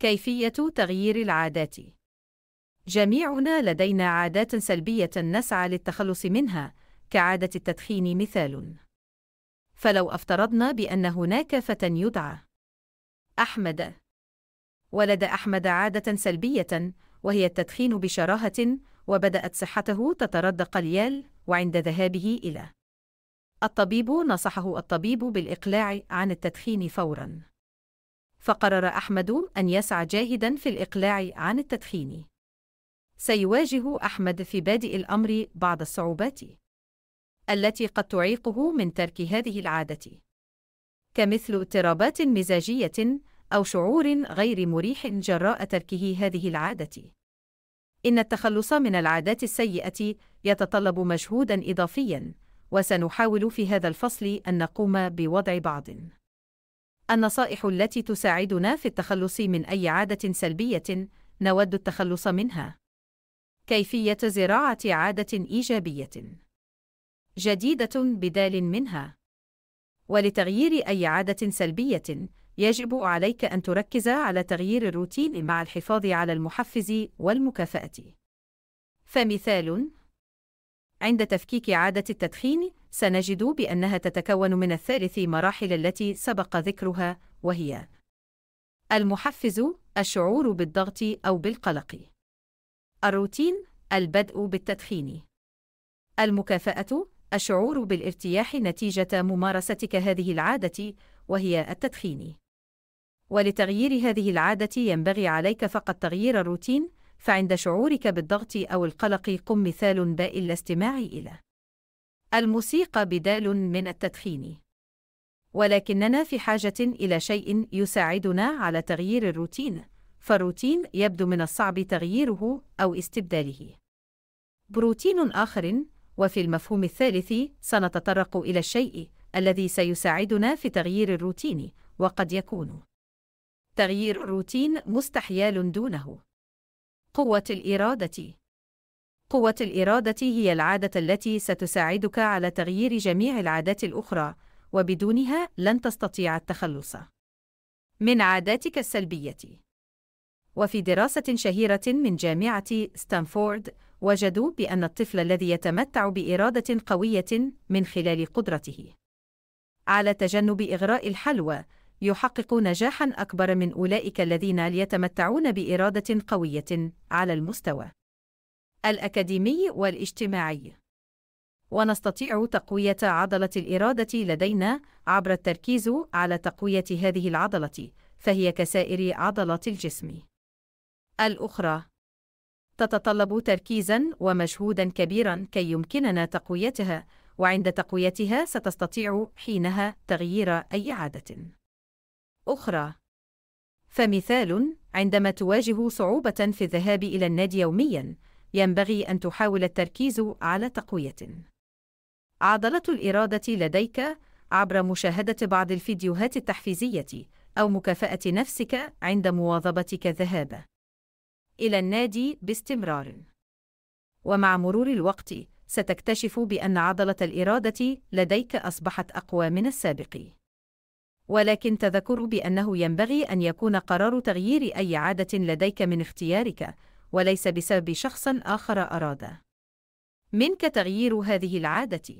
كيفية تغيير العادات جميعنا لدينا عادات سلبية نسعى للتخلص منها، كعادة التدخين مثال. فلو افترضنا بأن هناك فتى يدعى أحمد، ولد أحمد عادة سلبية، وهي التدخين بشراهة، وبدأت صحته تتردى قليال وعند ذهابه إلى الطبيب نصحه الطبيب بالإقلاع عن التدخين فوراً. فقرر أحمد أن يسعى جاهداً في الإقلاع عن التدخين. سيواجه أحمد في بادئ الأمر بعض الصعوبات التي قد تعيقه من ترك هذه العادة، كمثل اضطرابات مزاجية أو شعور غير مريح جراء تركه هذه العادة. إن التخلص من العادات السيئة يتطلب مجهودًا إضافيًا، وسنحاول في هذا الفصل أن نقوم بوضع بعض. النصائح التي تساعدنا في التخلص من أي عادة سلبية نود التخلص منها. كيفية زراعة عادة إيجابية جديدة بدال منها. ولتغيير أي عادة سلبية، يجب عليك أن تركز على تغيير الروتين مع الحفاظ على المحفز والمكافأة. فمثال: عند تفكيك عادة التدخين، سنجد بأنها تتكون من الثالث مراحل التي سبق ذكرها وهي المحفز الشعور بالضغط أو بالقلق الروتين البدء بالتدخين المكافأة الشعور بالارتياح نتيجة ممارستك هذه العادة وهي التدخين ولتغيير هذه العادة ينبغي عليك فقط تغيير الروتين فعند شعورك بالضغط أو القلق قم مثال بائن الاستماع إلى الموسيقى بدال من التدخين ولكننا في حاجة إلى شيء يساعدنا على تغيير الروتين فالروتين يبدو من الصعب تغييره أو استبداله بروتين آخر وفي المفهوم الثالث سنتطرق إلى الشيء الذي سيساعدنا في تغيير الروتين وقد يكون تغيير الروتين مستحيال دونه قوة الإرادة قوة الإرادة هي العادة التي ستساعدك على تغيير جميع العادات الأخرى، وبدونها لن تستطيع التخلص من عاداتك السلبية. وفي دراسة شهيرة من جامعة ستانفورد، وجدوا بأن الطفل الذي يتمتع بإرادة قوية من خلال قدرته على تجنب إغراء الحلوى يحقق نجاحًا أكبر من أولئك الذين يتمتعون بإرادة قوية على المستوى الأكاديمي والاجتماعي ونستطيع تقوية عضلة الإرادة لدينا عبر التركيز على تقوية هذه العضلة، فهي كسائر عضلات الجسم. الأخرى تتطلب تركيزًا ومجهودًا كبيرًا كي يمكننا تقويتها، وعند تقويتها ستستطيع حينها تغيير أي عادة. أخرى فمثال عندما تواجه صعوبة في الذهاب إلى النادي يوميًا، ينبغي أن تحاول التركيز على تقوية عضلة الإرادة لديك عبر مشاهدة بعض الفيديوهات التحفيزية أو مكافأة نفسك عند مواظبتك الذهاب إلى النادي باستمرار. ومع مرور الوقت، ستكتشف بأن عضلة الإرادة لديك أصبحت أقوى من السابق. ولكن تذكر بأنه ينبغي أن يكون قرار تغيير أي عادة لديك من اختيارك، وليس بسبب شخص آخر أراد منك تغيير هذه العادة.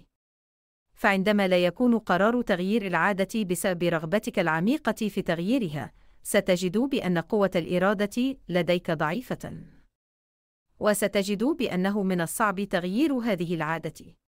فعندما لا يكون قرار تغيير العادة بسبب رغبتك العميقة في تغييرها، ستجد بأن قوة الإرادة لديك ضعيفة. وستجد بأنه من الصعب تغيير هذه العادة.